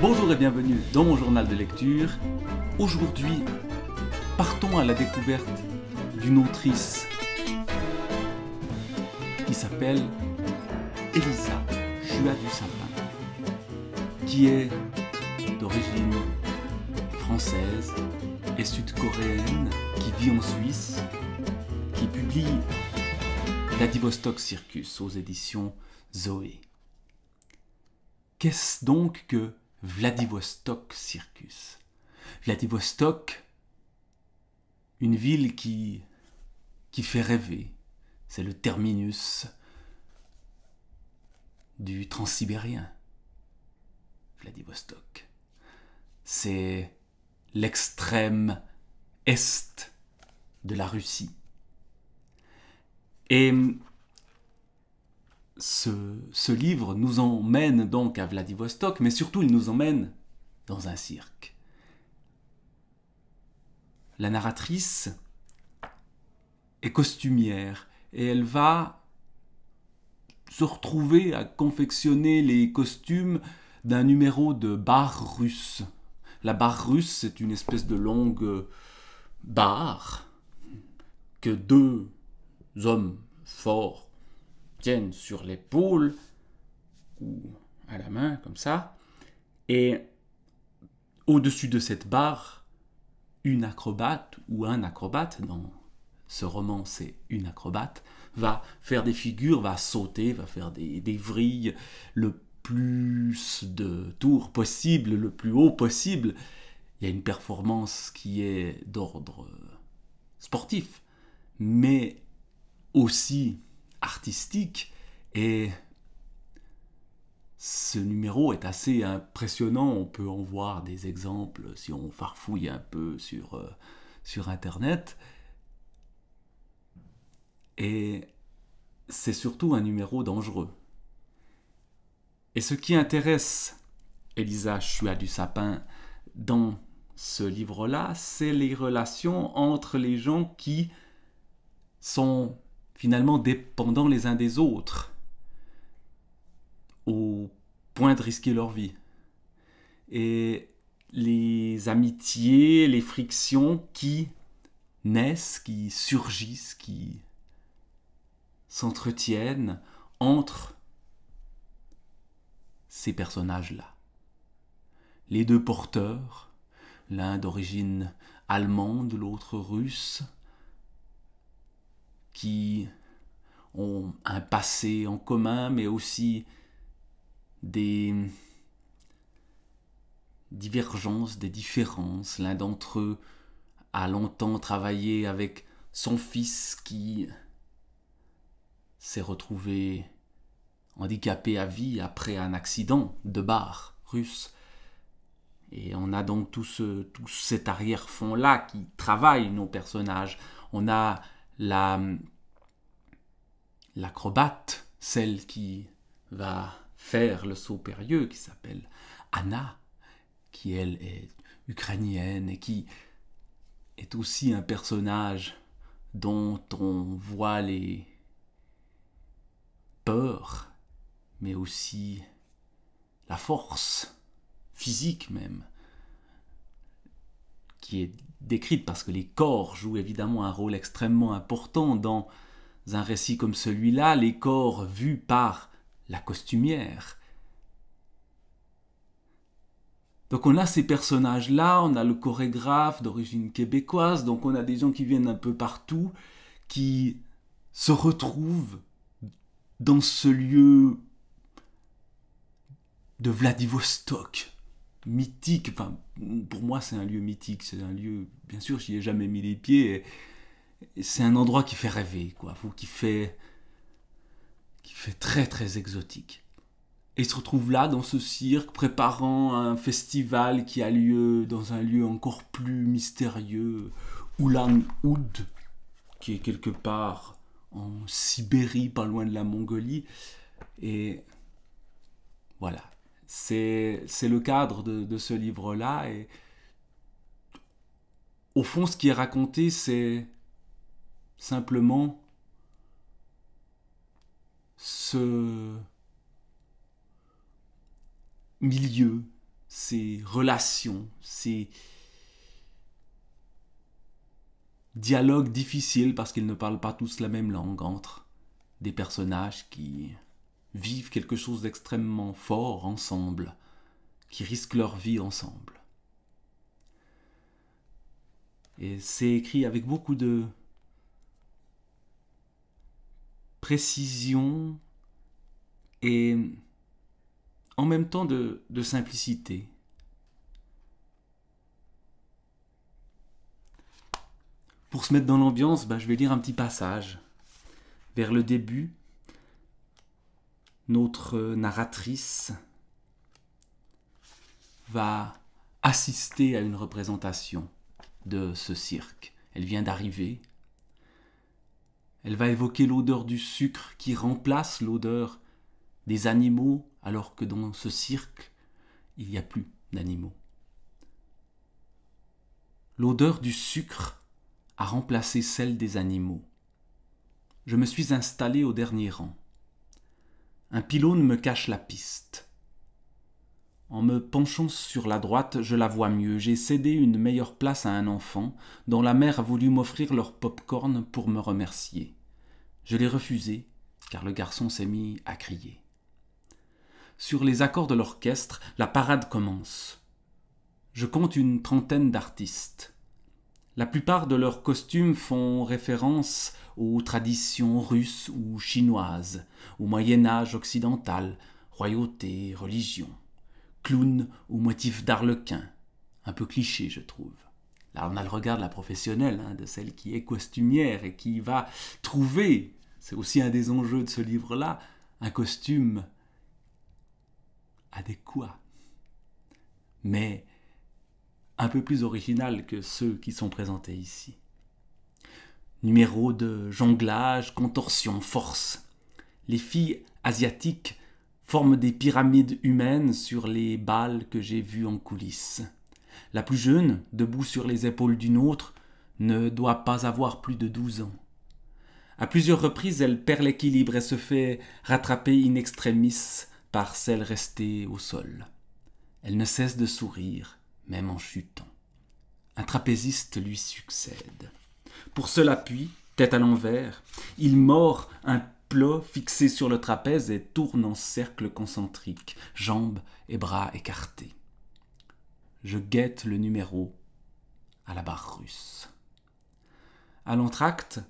Bonjour et bienvenue dans mon journal de lecture. Aujourd'hui, partons à la découverte d'une autrice qui s'appelle Elisa Chua du Sapin, qui est d'origine française et sud-coréenne, qui vit en Suisse, qui publie la Divostock Circus aux éditions Zoé. Qu'est-ce donc que Vladivostok Circus. Vladivostok, une ville qui, qui fait rêver. C'est le terminus du transsibérien. Vladivostok. C'est l'extrême est de la Russie. Et ce, livre nous emmène donc à Vladivostok, mais surtout il nous emmène dans un cirque. La narratrice est costumière et elle va se retrouver à confectionner les costumes d'un numéro de barre russe. La barre russe, c'est une espèce de longue barre que deux hommes forts tiennent sur l'épaule ou à la main, comme ça. Et au-dessus de cette barre, une acrobate ou un acrobate, dans ce roman c'est une acrobate, va faire des figures, va sauter, va faire des, vrilles, le plus de tours possible, le plus haut possible. Il y a une performance qui est d'ordre sportif, mais aussi artistique et ce numéro est assez impressionnant. On peut en voir des exemples si on farfouille un peu sur, euh, sur Internet. Et c'est surtout un numéro dangereux. Et ce qui intéresse Elisa Chua du Sapin dans ce livre-là, c'est les relations entre les gens qui sont finalement dépendants les uns des autres, au point de risquer leur vie. Et les amitiés, les frictions qui naissent, qui surgissent, qui s'entretiennent entre ces personnages-là. Les deux porteurs, l'un d'origine allemande, l'autre russe, qui ont un passé en commun, mais aussi des divergences, des différences. L'un d'entre eux a longtemps travaillé avec son fils qui s'est retrouvé handicapé à vie après un accident de bar russe. Et on a donc tout, ce, tout cet arrière-fond-là qui travaille nos personnages. On a la l'acrobate, celle qui va faire le saut périlleux, qui s'appelle Anna, qui elle est ukrainienne et qui est aussi un personnage dont on voit les peurs, mais aussi la force physique même qui est décrite parce que les corps jouent évidemment un rôle extrêmement important dans un récit comme celui-là, les corps vus par la costumière. Donc on a ces personnages-là, on a le chorégraphe d'origine québécoise, donc on a des gens qui viennent un peu partout, qui se retrouvent dans ce lieu de Vladivostok, mythique. Enfin, pour moi, c'est un lieu mythique. C'est un lieu, bien sûr, j'y ai jamais mis les pieds. c'est un endroit qui fait rêver, quoi. Qui fait, qui fait très, très exotique. Et il se retrouve là, dans ce cirque, préparant un festival qui a lieu dans un lieu encore plus mystérieux, Ulan-Ud, qui est quelque part en Sibérie, pas loin de la Mongolie. Et voilà, c'est le cadre de, ce livre-là. Et au fond, ce qui est raconté, c'est simplement ce milieu, ces relations, ces dialogues difficiles parce qu'ils ne parlent pas tous la même langue entre des personnages qui vivent quelque chose d'extrêmement fort ensemble, qui risquent leur vie ensemble. Et c'est écrit avec beaucoup de précision et en même temps de, simplicité. Pour se mettre dans l'ambiance, bah, je vais lire un petit passage vers le début notre narratrice va assister à une représentation de ce cirque. Elle vient d'arriver. Elle va évoquer l'odeur du sucre qui remplace l'odeur des animaux alors que dans ce cirque, il n'y a plus d'animaux. L'odeur du sucre a remplacé celle des animaux. Je me suis installé au dernier rang. Un pylône me cache la piste. En me penchant sur la droite, je la vois mieux. J'ai cédé une meilleure place à un enfant dont la mère a voulu m'offrir leur pop-corn pour me remercier. Je l'ai refusé car le garçon s'est mis à crier. Sur les accords de l'orchestre, la parade commence. Je compte une trentaine d'artistes. La plupart de leurs costumes font référence aux traditions russes ou chinoises, au Moyen Âge occidental, royauté, religion, clown ou motif d'arlequin. Un peu cliché, je trouve. Là, on a le regard de la professionnelle, hein, de celle qui est costumière et qui va trouver, c'est aussi un des enjeux de ce livre-là, un costume adéquat. Mais un peu plus original que ceux qui sont présentés ici. Numéro de jonglage, contorsion, force. Les filles asiatiques forment des pyramides humaines sur les balles que j'ai vues en coulisses. La plus jeune, debout sur les épaules d'une autre, ne doit pas avoir plus de 12 ans. À plusieurs reprises, elle perd l'équilibre et se fait rattraper in extremis par celle restée au sol. Elle ne cesse de sourire, même en chutant. Un trapéziste lui succède. Pour cela, puis, tête à l'envers, il mord un plat fixé sur le trapèze et tourne en cercle concentrique, jambes et bras écartés. Je guette le numéro à la barre russe. À l'entracte,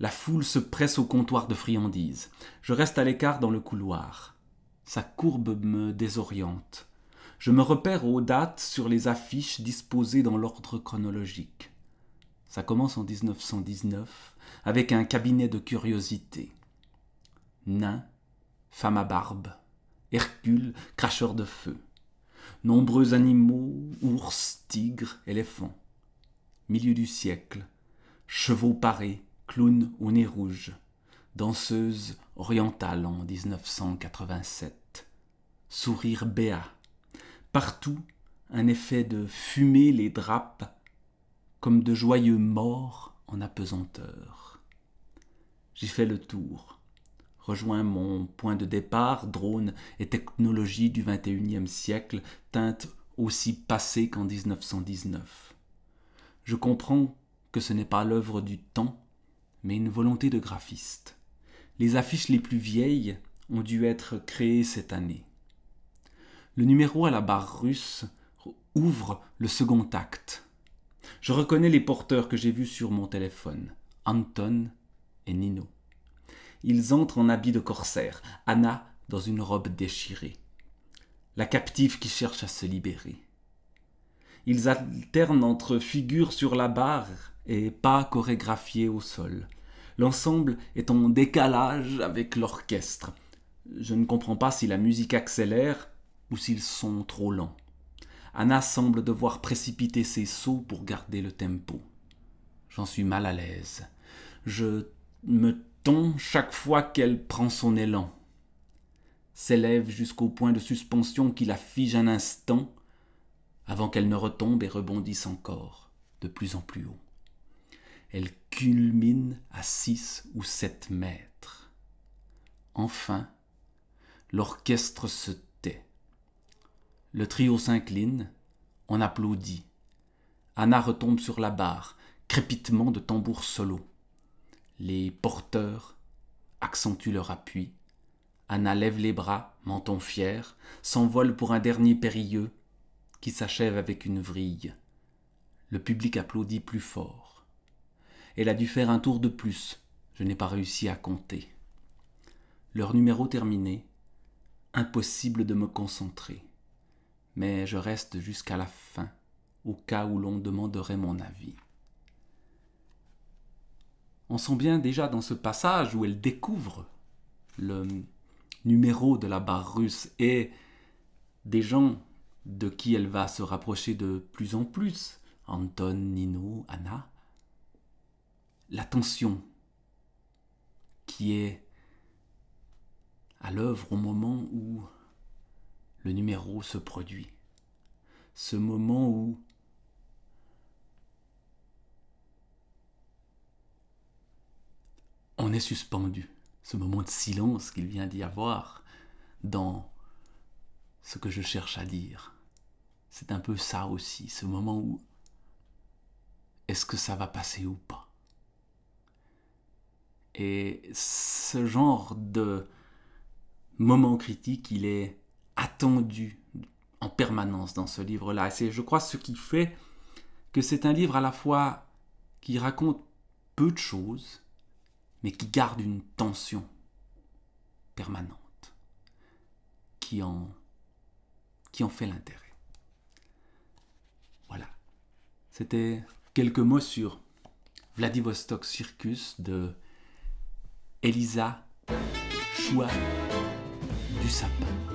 la foule se presse au comptoir de friandises. Je reste à l'écart dans le couloir. Sa courbe me désoriente je me repère aux dates sur les affiches disposées dans l'ordre chronologique. Ça commence en 1919 avec un cabinet de curiosité. Nain, femme à barbe, Hercule, cracheur de feu. Nombreux animaux, ours, tigres, éléphants. Milieu du siècle, chevaux parés, clowns au nez rouge, danseuse orientale en 1987. Sourire béat, Partout, un effet de fumée les drape, comme de joyeux morts en apesanteur. J'y fais le tour. Rejoins mon point de départ, drone et technologie du XXIe siècle, teinte aussi passée qu'en 1919. Je comprends que ce n'est pas l'œuvre du temps, mais une volonté de graphiste. Les affiches les plus vieilles ont dû être créées cette année le numéro à la barre russe ouvre le second acte. Je reconnais les porteurs que j'ai vus sur mon téléphone, Anton et Nino. Ils entrent en habit de corsaire, Anna dans une robe déchirée, la captive qui cherche à se libérer. Ils alternent entre figures sur la barre et pas chorégraphiés au sol. L'ensemble est en décalage avec l'orchestre. Je ne comprends pas si la musique accélère ou s'ils sont trop lents. Anna semble devoir précipiter ses sauts pour garder le tempo. J'en suis mal à l'aise. Je me tonds chaque fois qu'elle prend son élan. S'élève jusqu'au point de suspension qui la fige un instant avant qu'elle ne retombe et rebondisse encore, de plus en plus haut. Elle culmine à six ou sept mètres. Enfin, l'orchestre se le trio s'incline, on applaudit. Anna retombe sur la barre, crépitement de tambours solo. Les porteurs accentuent leur appui. Anna lève les bras, menton fier, s'envole pour un dernier périlleux qui s'achève avec une vrille. Le public applaudit plus fort. Elle a dû faire un tour de plus, je n'ai pas réussi à compter. Leur numéro terminé, impossible de me concentrer mais je reste jusqu'à la fin, au cas où l'on demanderait mon avis. On sent bien déjà dans ce passage où elle découvre le numéro de la barre russe et des gens de qui elle va se rapprocher de plus en plus, Anton, Nino, Anna, l'attention tension qui est à l'œuvre au moment où le numéro se produit. Ce moment où on est suspendu, ce moment de silence qu'il vient d'y avoir dans ce que je cherche à dire. C'est un peu ça aussi, ce moment où est-ce que ça va passer ou pas Et ce genre de moment critique, il est attendu en permanence dans ce livre-là. Et c'est, je crois, ce qui fait que c'est un livre à la fois qui raconte peu de choses, mais qui garde une tension permanente, qui en, qui en fait l'intérêt. Voilà. C'était quelques mots sur Vladivostok Circus de Elisa Choua du Sapin.